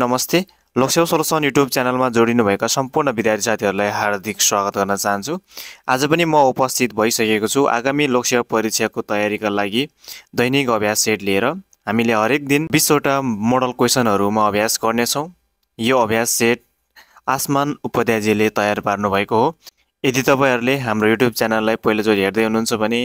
नमस्ते लक्ष्य सोलोसन युट्युब च्यानलमा जोडिनुभएका सम्पूर्ण विद्यार्थी साथीहरूलाई हार्दिक स्वागत गर्न चाहन्छु आज पनि म उपस्थित भइसकेको छु आगामी लोकसेवा परीक्षाको तयारीका लागि दैनिक अभ्यास सेट लिएर हामीले हरेक दिन बिसवटा मोडल क्वेसनहरूमा अभ्यास गर्नेछौँ यो अभ्यास सेट आसमान उपाध्यायजीले तयार पार्नुभएको हो यदि तपाईँहरूले हाम्रो युट्युब च्यानललाई पहिलोचोटि हेर्दै हुनुहुन्छ भने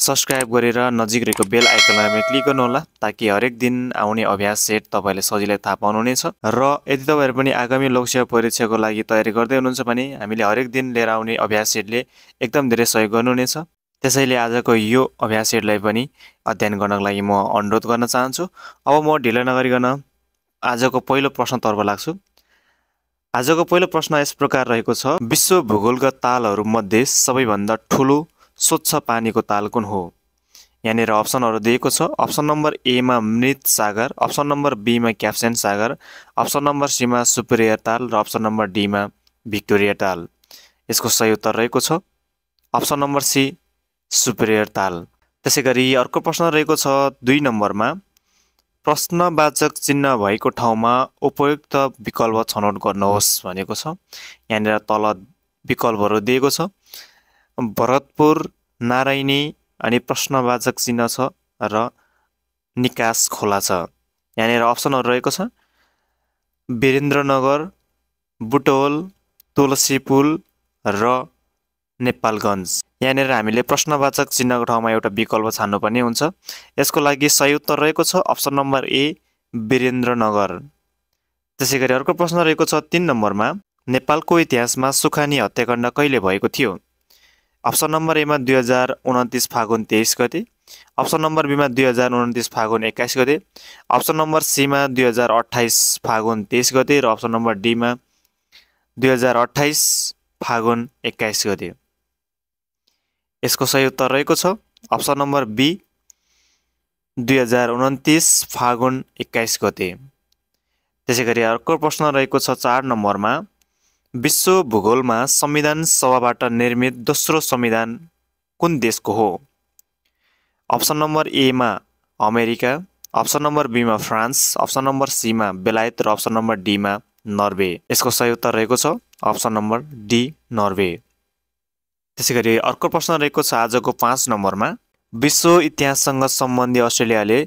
सब्सक्राइब गरेर नजिक रहेको बेल आइकनमा क्लिक गर्नुहोला ताकि हरेक दिन आउने अभ्यास सेट तपाईँले सजिलै थाहा पाउनुहुनेछ र यदि तपाईँहरू पनि आगामी लोकसेवा परीक्षाको लागि तयारी गर्दै हुनुहुन्छ भने हामीले हरेक दिन लिएर आउने अभ्यास सेटले एकदम धेरै सहयोग गर्नुहुनेछ त्यसैले आजको यो अभ्यास सेटलाई पनि अध्ययन गर्नको लागि म अनुरोध गर्न चाहन्छु अब म ढिलो नगरिकन आजको पहिलो प्रश्नतर्फ लाग्छु आजको पहिलो प्रश्न यस प्रकार रहेको छ विश्व भूगोलका तालहरूमध्ये सबैभन्दा ठुलो स्वच्छ पानीको तालकुन हो यहाँनिर अप्सनहरू दिएको छ अप्सन नम्बर एमा मृत सागर अप्सन नम्बर बीमा क्याप्सेन सागर अप्सन नम्बर सीमा सुपेरियर ताल र अप्सन नम्बर डीमा भिक्टोरिया ताल यसको सही उत्तर रहेको छ अप्सन नम्बर सी सुपेरियर ताल त्यसै गरी अर्को प्रश्न रहेको छ दुई नम्बरमा प्रश्नवाचक चिन्ह भएको ठाउँमा उपयुक्त विकल्प छनौट गर्नुहोस् भनेको छ यहाँनिर तल विकल्पहरू दिएको छ भरतपुर नारायणी अनि प्रश्नवाचक चिन्ह छ र निकास खोला छ यहाँनिर अप्सनहरू रहेको छ वीरेन्द्रनगर बुटोल तुलसी पुल र नेपालगञ्ज यहाँनिर हामीले प्रश्नवाचक चिन्हको ठाउँमा एउटा विकल्प छान्नुपर्ने हुन्छ यसको लागि सही उत्तर रहेको छ अप्सन नम्बर ए वीरेन्द्रनगर त्यसै गरी अर्को प्रश्न रहेको छ तिन नम्बरमा नेपालको इतिहासमा सुखानी हत्याकाण्ड कहिले भएको थियो अप्सन नम्बर एमा दुई हजार उन्तिस फागुन तेइस गते अप्सन नम्बर बीमा दुई हजार उन्तिस फागुन एक्काइस गते अप्सन नम्बर सीमा दुई हजार अठाइस फागुन तेइस गते र अप्सन नम्बर डीमा दुई हजार अठाइस फागुन एक्काइस गते यसको सही उत्तर रहेको छ अप्सन नम्बर बी दुई हजार उन्तिस फागुन एक्काइस गते त्यसै गरी अर्को प्रश्न रहेको छ चार नम्बरमा विश्व भूगोलमा संविधान सभाबाट निर्मित दोस्रो संविधान कुन देशको हो अप्सन नम्बर एमा अमेरिका अप्सन नम्बर बीमा फ्रान्स अप्सन नम्बर सीमा बेलायत र अप्सन नम्बर डीमा नर्वे यसको सही उत्तर रहेको छ अप्सन नम्बर डी नर्वे त्यसै गरी अर्को प्रश्न रहेको छ आजको पाँच नम्बरमा विश्व इतिहाससँग सम्बन्धी अस्ट्रेलियाले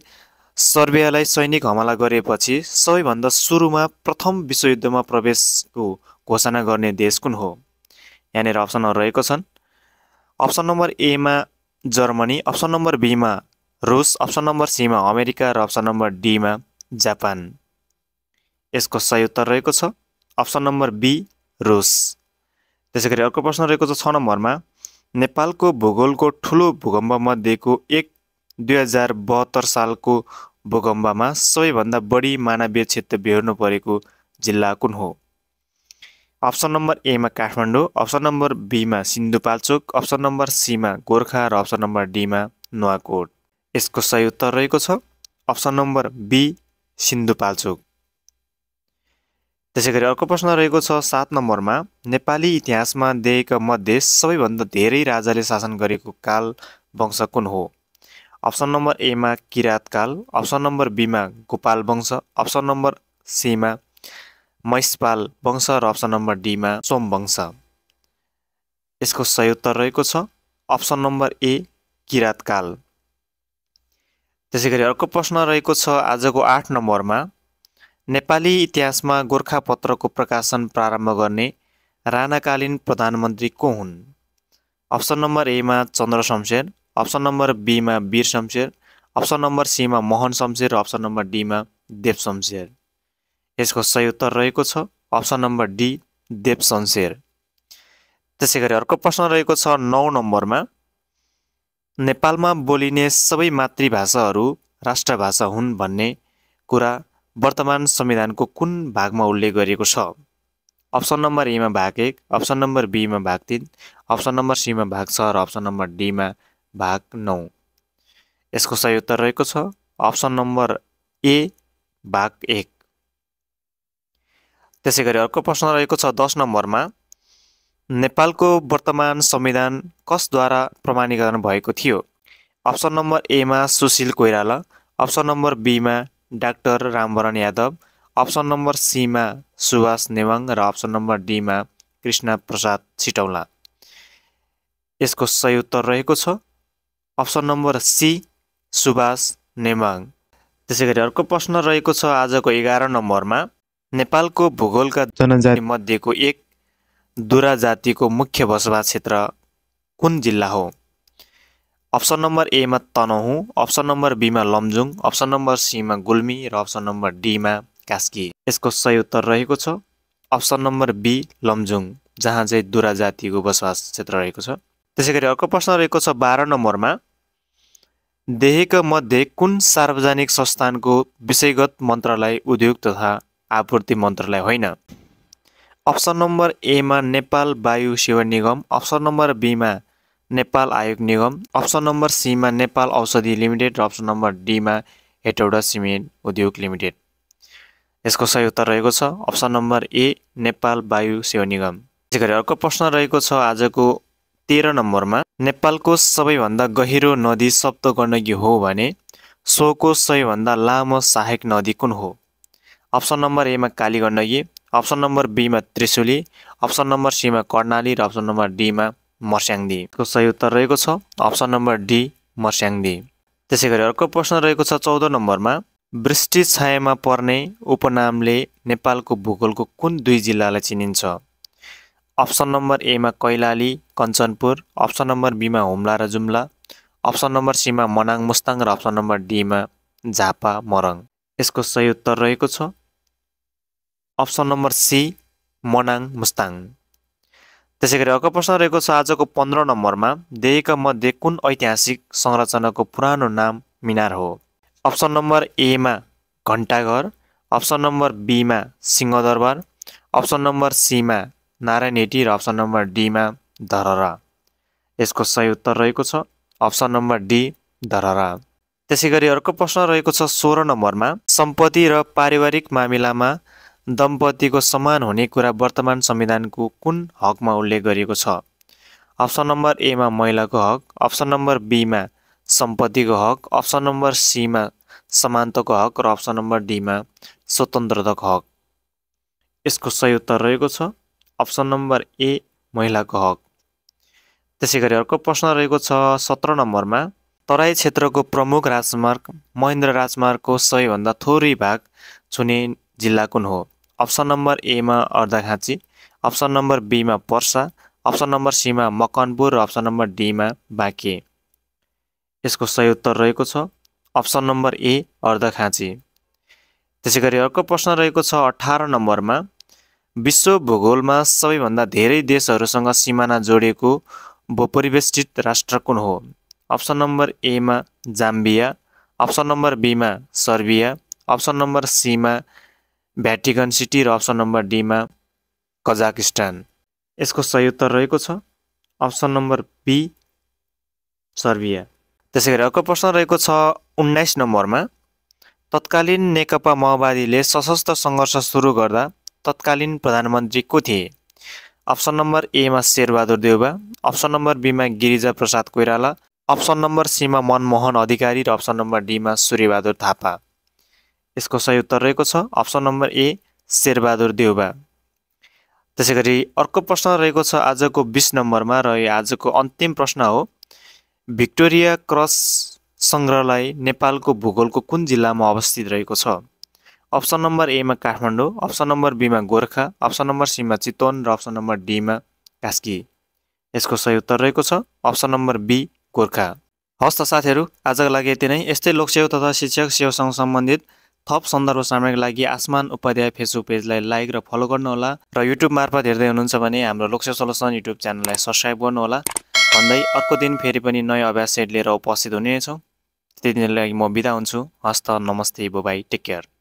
सर्बियालाई सैनिक हमला गरेपछि सबैभन्दा सुरुमा प्रथम विश्वयुद्धमा प्रवेशको घोषणा गर्ने देश कुन हो यहाँनिर अप्सनहरू रहेको छन् अप्सन नम्बर एमा जर्मनी अप्सन नम्बर बीमा रुस अप्सन नम्बर सीमा अमेरिका र अप्सन नम्बर डीमा जापान यसको सही उत्तर रहेको छ अप्सन नम्बर बी रुस त्यसै गरी अर्को प्रश्न रहेको छ छ नम्बरमा नेपालको भूगोलको ठुलो भूकम्पमध्येको एक दुई हजार बहत्तर सालको भूकम्पमा सबैभन्दा बढी मानवीय क्षेत्र बिहोर्नु परेको जिल्ला कुन हो अप्सन नम्बर एमा काठमाडौँ अप्सन नम्बर बीमा सिन्धुपाल्चोक अप्सन नम्बर सीमा गोर्खा र अप्सन नम्बर डीमा नुवाकोट यसको सही उत्तर रहेको छ अप्सन नम्बर बी सिन्धुपाल्चोक त्यसै गरी अर्को प्रश्न रहेको छ सात नम्बरमा नेपाली इतिहासमा दिएका मध्ये सबैभन्दा धेरै राजाले शासन गरेको काल वंश कुन हो अप्सन नम्बर एमा काल अप्सन नम्बर बीमा गोपाल वंश अप्सन नम्बर सीमा महिषपाल वंश र अप्सन नम्बर डीमा वंश यसको सही उत्तर रहेको छ अप्सन नम्बर ए किराँतकाल त्यसै गरी अर्को प्रश्न रहेको छ आजको आठ नम्बरमा नेपाली इतिहासमा गोर्खापत्रको प्रकाशन प्रारम्भ गर्ने राणाकालीन प्रधानमन्त्री को हुन् अप्सन नम्बर एमा चन्द्र शमशेर अप्सन नम्बर बीमा वीर शमशेर अप्सन नम्बर सीमा मोहन शमशेर र अप्सन नम्बर डीमा देव शमशेर यसको सही उत्तर रहेको छ option number D Dev Shamsher त्यसै गरी अर्को प्रश्न रहेको छ नौ नम्बरमा नेपालमा बोलिने सबै मातृभाषाहरू राष्ट्रभाषा हुन् भन्ने कुरा वर्तमान संविधानको कुन भागमा उल्लेख गरिएको छ अप्सन नम्बर एमा भाग एक अप्सन नम्बर बीमा भाग तिन अप्सन नम्बर सीमा भाग छ र अप्सन नम्बर डीमा भाग नौ यसको सही उत्तर रहेको छ अप्सन नम्बर ए भाग एक त्यसै गरी अर्को प्रश्न रहेको छ दस नम्बरमा नेपालको वर्तमान संविधान कसद्वारा प्रमाणीकरण भएको थियो अप्सन नम्बर एमा सुशील कोइराला अप्सन नम्बर बीमा doctor Rambaran Yadav option number सीमा सुभाष नेवाङ र अप्सन नम्बर डीमा कृष्ण प्रसाद छिटौला यसको सही उत्तर रहेको छ option number C Subhash Newang त्यसै गरी अर्को प्रश्न रहेको छ आजको एघार नम्बरमा नेपालको भूगोलका जनजाति मध्येको एक दुरा जातिको मुख्य बसोबास क्षेत्र कुन जिल्ला हो अप्सन नम्बर एमा तनहुँ अप्सन नम्बर बीमा लमजुङ अप्सन नम्बर सीमा गुल्मी र अप्सन नम्बर डीमा कास्की यसको सही उत्तर रहेको छ अप्सन नम्बर बी लमजुङ जहाँ चाहिँ दुरा जातिको बसोबास क्षेत्र रहेको छ त्यसै गरी अर्को प्रश्न रहेको छ बाह्र नम्बरमा देहेका मध्ये कुन सार्वजनिक संस्थानको विषयगत मन्त्रालय उद्योग तथा आपूर्ति मन्त्रालय होइन अप्सन नम्बर एमा नेपाल वायु सेवा निगम अप्सन नम्बर बीमा नेपाल आयोग निगम अप्सन नम्बर सीमा नेपाल औषधि लिमिटेड र अप्सन नम्बर डीमा हेटौडा सिमेन्ट उद्योग लिमिटेड यसको सही उत्तर रहेको छ अप्सन नम्बर ए नेपाल वायु सेवा निगम त्यसै गरी अर्को प्रश्न रहेको छ आजको तेह्र नम्बरमा नेपालको सबैभन्दा गहिरो नदी सप्त गण्डकी हो भने सोको सबैभन्दा लामो सहायक नदी कुन हो अप्सन नम्बर एमा काली गण्डकी अप्सन नम्बर बीमा त्रिशुली अप्सन नम्बर सीमा कर्णाली र अप्सन नम्बर डीमा मर्स्याङदीको सही उत्तर रहेको छ अप्सन नम्बर डी मर्स्याङदी त्यसै गरी अर्को प्रश्न रहेको छ चौध नम्बरमा वृष्टि छायामा पर्ने उपनामले नेपालको भूगोलको कुन दुई जिल्लालाई चिनिन्छ अप्सन नम्बर एमा कैलाली कञ्चनपुर अप्सन नम्बर बीमा हुम्ला र जुम्ला अप्सन नम्बर सीमा मनाङ मुस्ताङ र अप्सन नम्बर डीमा झापा मरङ यसको सही उत्तर रहेको छ option number C Manang Mustang त्यसै गरी अर्को प्रश्न रहेको छ आजको पन्ध्र नम्बरमा देहका मध्ये कुन ऐतिहासिक संरचनाको पुरानो नाम मिनार हो अप्सन नम्बर एमा घन्टाघर अप्सन नम्बर बीमा सिंहदरबार अप्सन नम्बर सीमा नारायण हेटी र अप्सन नम्बर डीमा धरहरा यसको सही उत्तर रहेको छ अप्सन नम्बर डी धरहरा त्यसै गरी अर्को प्रश्न रहेको छ सोह्र नम्बरमा सम्पत्ति र पारिवारिक मामिलामा दम्पतिको समान हुने कुरा वर्तमान संविधानको कुन हकमा उल्लेख गरिएको छ अप्सन नम्बर एमा महिलाको हक अप्सन नम्बर बीमा सम्पत्तिको हक अप्सन नम्बर सीमा समानताको हक र अप्सन नम्बर डीमा स्वतन्त्रताको हक यसको सही उत्तर रहेको छ अप्सन नम्बर ए महिलाको हक त्यसै गरी अर्को प्रश्न रहेको छ सत्र नम्बरमा तराई क्षेत्रको प्रमुख राजमार्ग महेन्द्र राजमार्गको सबैभन्दा थोरै भाग छुने जिल्ला कुन हो अप्सन नम्बर एमा अर्धाखाँची अप्सन नम्बर बीमा पर्सा अप्सन नम्बर सीमा मकनपुर र अप्सन नम्बर डीमा बाँके यसको सही उत्तर रहेको छ अप्सन नम्बर ए अर्धखाँची त्यसै गरी अर्को प्रश्न रहेको छ अठार नम्बरमा विश्व भूगोलमा सबैभन्दा धेरै देशहरूसँग सिमाना जोडिएको भूपरिवेष्टित राष्ट्र कुन हो अप्सन नम्बर एमा जाम्बिया अप्सन नम्बर बीमा सर्बिया अप्सन नम्बर सीमा भ्याटिकन सिटी र अप्सन नम्बर डीमा कजाकिस्तान यसको सही उत्तर रहेको छ अप्सन नम्बर बी सर्बिया त्यसै गरी अर्को प्रश्न रहेको छ उन्नाइस नम्बरमा तत्कालीन नेकपा माओवादीले सशस्त्र सङ्घर्ष सुरु गर्दा तत्कालीन प्रधानमन्त्री को थिए अप्सन नम्बर एमा शेरबहादुर देउबा अप्सन नम्बर बीमा गिरिजा प्रसाद कोइराला अप्सन नम्बर सीमा मनमोहन अधिकारी र अप्सन नम्बर डीमा सूर्यबहादुर थापा यसको सही उत्तर रहेको छ option number A Sherbahadur Deuba त्यसै गरी अर्को प्रश्न रहेको छ आजको बिस नम्बरमा र यो आजको अन्तिम प्रश्न हो भिक्टोरिया क्रस सङ्ग्रहालय नेपालको भूगोलको कुन जिल्लामा अवस्थित रहेको छ अप्सन नम्बर एमा काठमाडौँ अप्सन नम्बर बीमा गोर्खा अप्सन नम्बर सीमा चितवन र अप्सन नम्बर डीमा कास्की यसको सही उत्तर रहेको छ अप्सन नम्बर बी गोर्खा हस् त साथीहरू आजको लागि यति नै यस्तै लोकसेवा तथा शिक्षक सेवासँग सम्बन्धित थप सन्दर्भ सामग्रीको लागि आसमान उपाध्याय फेसबुक पेजलाई लाइक र फलो गर्नुहोला र युट्युब मार्फत हेर्दै हुनुहुन्छ भने हाम्रो लोकसेवा सोलोसन युट्युब च्यानललाई सब्सक्राइब गर्नुहोला भन्दै अर्को दिन फेरि पनि नयाँ अभ्यास सेट लिएर उपस्थित हुनेछौँ त्यति लागि म बिदा हुन्छु हस्त नमस्ते बोबाई टेक केयर